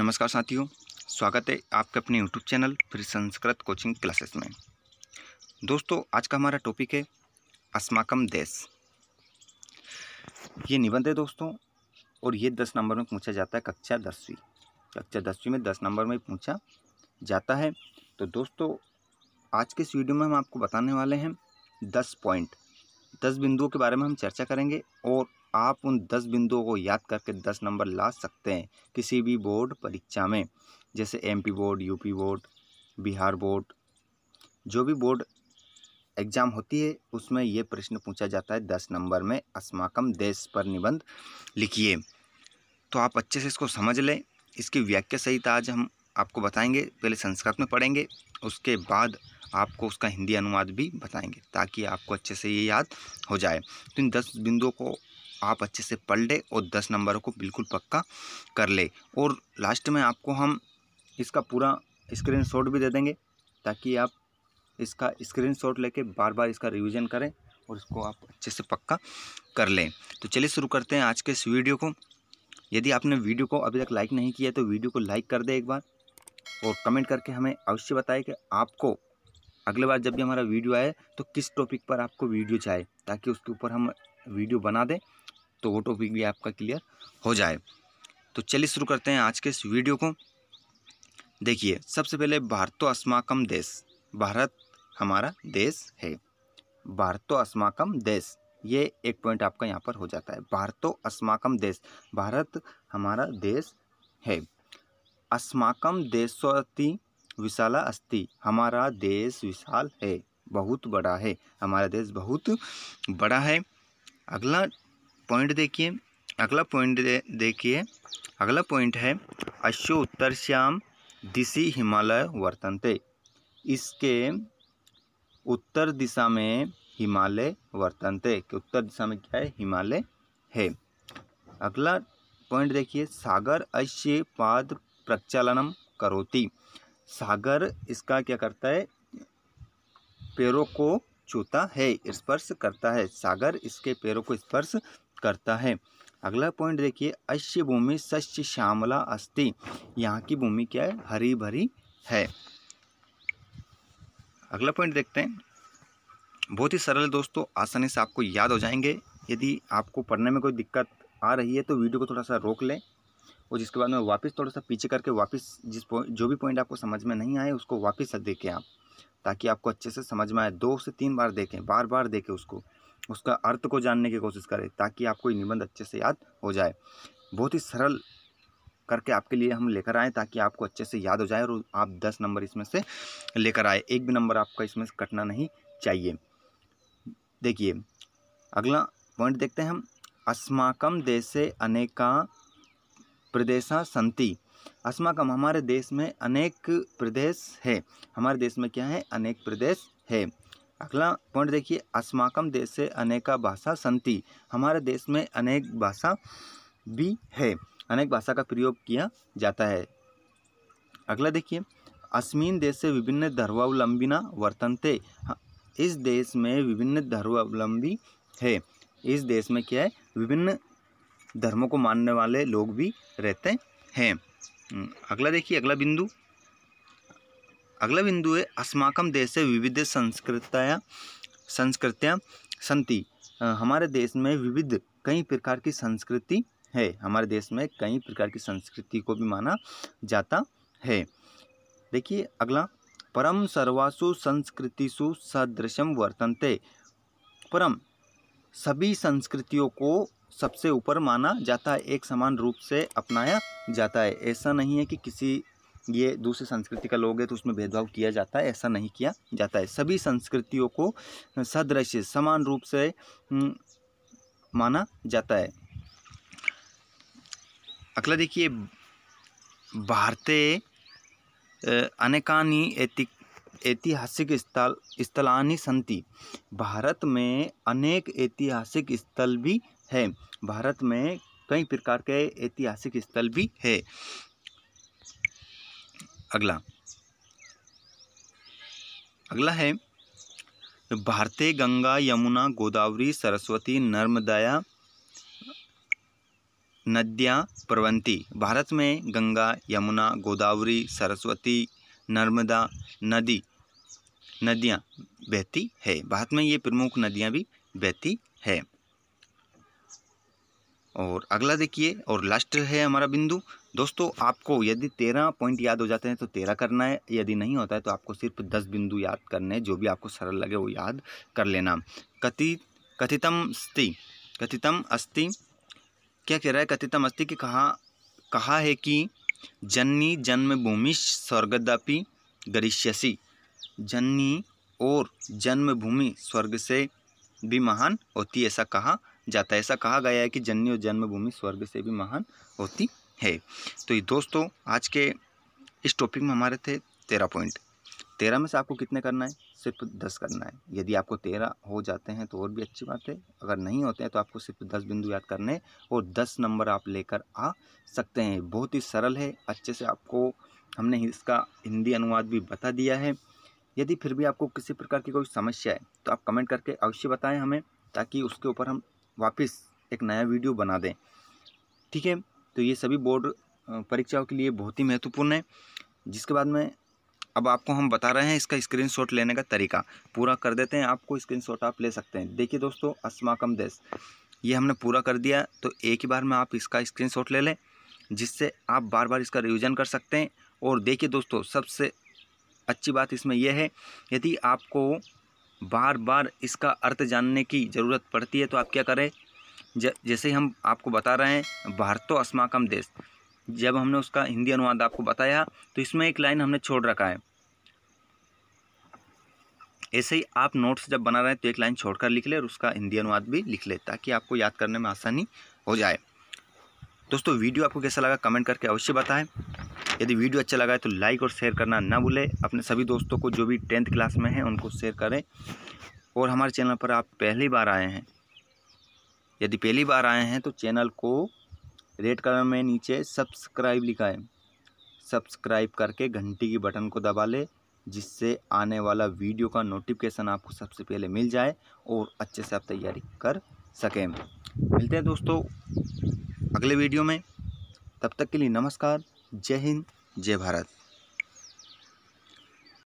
नमस्कार साथियों स्वागत है आपके अपने YouTube channel free Sanskrit coaching classes में दोस्तों आज का हमारा टॉपिक है अस्माकम देश ये निबंध है दोस्तों और ये दस नंबर में पूछा जाता है कक्षा दसवीं कक्षा दसवीं में दस नंबर में पूछा जाता है तो दोस्तों आज के इस वीडियो में हम आपको बताने वाले हैं दस पॉइंट दस बिंदुओं के बारे में हम चर्चा करेंगे और आप उन दस बिंदुओं को याद करके दस नंबर ला सकते हैं किसी भी बोर्ड परीक्षा में जैसे MP board UP board Bihar board जो भी बोर्ड एग्जाम होती है उसमें ये प्रश्न पूछा जाता है दस नंबर में अस्माकम देश पर निबंध लिखिए तो आप अच्छे से इसको समझ लें इसकी व्याख्या सहित आज हम आपको बताएंगे पहले संस्कृत में पढ़ेंगे उसके बाद आपको उसका हिंदी अनुवाद भी बताएंगे ताकि आपको अच्छे से ये याद हो जाए तो इन दस बिंदुओं को आप अच्छे से पढ़ ले और दस नंबरों को बिल्कुल पक्का कर ले और लास्ट में आपको हम इसका पूरा शॉट भी दे देंगे ताकि आप इसका शॉट लेके बार बार इसका रिवीजन करें और इसको आप अच्छे से पक्का कर लें तो चलिए शुरू करते हैं आज के इस वीडियो को यदि आपने वीडियो को अभी तक लाइक नहीं किया तो वीडियो को लाइक कर दे एक बार और कमेंट करके हमें अवश्य बताएं कि आपको अगले बार जब भी हमारा वीडियो आए तो किस टॉपिक पर आपको वीडियो चाहिए ताकि उसके ऊपर हम वीडियो बना दें तो वो टॉपिक भी आपका क्लियर हो जाए तो चलिए शुरू करते हैं आज के इस वीडियो को देखिए सबसे पहले भारत तो अस्माकम देश भारत हमारा देश है भारत तो अस्माकम देश ये एक पॉइंट आपका यहाँ पर हो जाता है भारत तो अस्माकम देश भारत हमारा देश है अस्माकम देशोति विशाला अस्ति हमारा देश विशाल है बहुत बड़ा है हमारा देश बहुत बड़ा है अगला पॉइंट देखिए अगला पॉइंट देखिए अगला पॉइंट है अश्व उत्तर श्याम दिशी हिमालय वर्तनते इसके उत्तर दिशा में हिमालय वर्तनते के उत्तर दिशा में क्या है हिमालय है अगला पॉइंट देखिए सागर अश्य पाद प्रक्षालनम करोती सागर इसका क्या करता है पैरों को छूता है स्पर्श करता है सागर इसके पैरों को स्पर्श करता है अगला पॉइंट देखिए अश्य भूमि सस्य श्यामला अस्थि यहाँ की भूमि क्या है हरी भरी है अगला पॉइंट देखते हैं बहुत ही सरल दोस्तों आसानी से आपको याद हो जाएंगे यदि आपको पढ़ने में कोई दिक्कत आ रही है तो वीडियो को थोड़ा सा रोक लें और जिसके बाद में वापस थोड़ा सा पीछे करके वापस जिस जो भी पॉइंट आपको समझ में नहीं आए उसको वापस देखें आप ताकि आपको अच्छे से समझ में आए दो से तीन बार देखें बार बार देखें उसको उसका अर्थ को जानने की कोशिश करें ताकि आपको ये निबंध अच्छे से याद हो जाए बहुत ही सरल करके आपके लिए हम लेकर आए ताकि आपको अच्छे से याद हो जाए और आप दस नंबर इसमें से लेकर आए एक भी नंबर आपका इसमें से कटना नहीं चाहिए देखिए अगला पॉइंट देखते हैं हम अस्माकम देशे अनेका प्रदेशा संति अस्माकम हमारे देश में अनेक प्रदेश है हमारे देश में क्या है अनेक प्रदेश है अगला पॉइंट देखिए अस्माकम देश से अनेका भाषा संति हमारे देश में अनेक भाषा भी है अनेक भाषा का प्रयोग किया जाता है अगला देखिए अस्मिन देश से विभिन्न धर्मावलंबिना वर्तनते हाँ, इस देश में विभिन्न धर्मावलंबी है इस देश में क्या है विभिन्न धर्मों को मानने वाले लोग भी रहते हैं हम्म, अगला देखिए अगला बिंदु अगला बिंदु है अस्माकम देश से विविध संस्कृतियाँ संस्कृतियाँ संति हमारे देश में विविध कई प्रकार की संस्कृति है हमारे देश में कई प्रकार की संस्कृति को भी माना जाता है देखिए अगला परम सर्वासु संस्कृतिसु सदृशम वर्तनते परम सभी संस्कृतियों को सबसे ऊपर माना जाता है एक समान रूप से अपनाया जाता है ऐसा नहीं है कि किसी ये दूसरी संस्कृति का लोग है तो उसमें भेदभाव किया जाता है ऐसा नहीं किया जाता है सभी संस्कृतियों को सदृश समान रूप से हम्म, माना जाता है अगला देखिए भारतीय अनेकानी ऐतिक ऐतिहासिक स्थल स्थलानी संति भारत में अनेक ऐतिहासिक स्थल भी है भारत में कई प्रकार के ऐतिहासिक स्थल भी है अगला अगला है भारतीय गंगा यमुना गोदावरी सरस्वती नर्मदाया नदियाँ प्रवंती भारत में गंगा यमुना गोदावरी सरस्वती नर्मदा नदी नदियाँ बहती है भारत में ये प्रमुख नदियाँ भी बहती है और अगला देखिए और लास्ट है हमारा बिंदु दोस्तों आपको यदि तेरह पॉइंट याद हो जाते हैं तो तेरह करना है यदि नहीं होता है तो आपको सिर्फ दस बिंदु याद करने हैं जो भी आपको सरल लगे वो याद कर लेना कथित कथितम अस्ति कथितम अस्ति क्या कह रहा है कथितम अस्ति कि कहा कहा है कि जननी जन्मभूमि स्वर्गदापि गरिष्यसी जननी और जन्मभूमि स्वर्ग से भी महान होती ऐसा कहा जाता है ऐसा कहा गया है कि जन्य और जन्मभूमि स्वर्ग से भी महान होती है तो ये दोस्तों आज के इस टॉपिक में हमारे थे तेरह पॉइंट तेरह में से आपको कितने करना है सिर्फ दस करना है यदि आपको तेरह हो जाते हैं तो और भी अच्छी बात है अगर नहीं होते हैं तो आपको सिर्फ दस बिंदु याद करने और दस नंबर आप लेकर आ सकते हैं बहुत ही सरल है अच्छे से आपको हमने इसका हिंदी अनुवाद भी बता दिया है यदि फिर भी आपको किसी प्रकार की कोई समस्या है तो आप कमेंट करके अवश्य बताएं हमें ताकि उसके ऊपर हम वापस एक नया वीडियो बना दें ठीक है तो ये सभी बोर्ड परीक्षाओं के लिए बहुत ही महत्वपूर्ण है जिसके बाद में अब आपको हम बता रहे हैं इसका स्क्रीनशॉट लेने का तरीका पूरा कर देते हैं आपको स्क्रीनशॉट आप ले सकते हैं देखिए दोस्तों अस्माकम देश ये हमने पूरा कर दिया तो एक ही बार में आप इसका स्क्रीनशॉट ले लें जिससे आप बार बार इसका रिविज़न कर सकते हैं और देखिए दोस्तों सबसे अच्छी बात इसमें यह है यदि आपको बार बार इसका अर्थ जानने की ज़रूरत पड़ती है तो आप क्या करें जैसे हम आपको बता रहे हैं भारतो अस्माकम देश जब हमने उसका हिंदी अनुवाद आपको बताया तो इसमें एक लाइन हमने छोड़ रखा है ऐसे ही आप नोट्स जब बना रहे हैं तो एक लाइन छोड़कर लिख ले और उसका हिंदी अनुवाद भी लिख ले ताकि आपको याद करने में आसानी हो जाए दोस्तों वीडियो आपको कैसा लगा कमेंट करके अवश्य बताएं यदि वीडियो अच्छा लगा है तो लाइक और शेयर करना ना भूलें अपने सभी दोस्तों को जो भी टेंथ क्लास में हैं उनको शेयर करें और हमारे चैनल पर आप पहली बार आए हैं यदि पहली बार आए हैं तो चैनल को रेड कलर में नीचे सब्सक्राइब लिखा है सब्सक्राइब करके घंटी की बटन को दबा लें जिससे आने वाला वीडियो का नोटिफिकेशन आपको सबसे पहले मिल जाए और अच्छे से आप तैयारी कर सकें मिलते हैं दोस्तों अगले वीडियो में तब तक के लिए नमस्कार जय हिंद जय भारत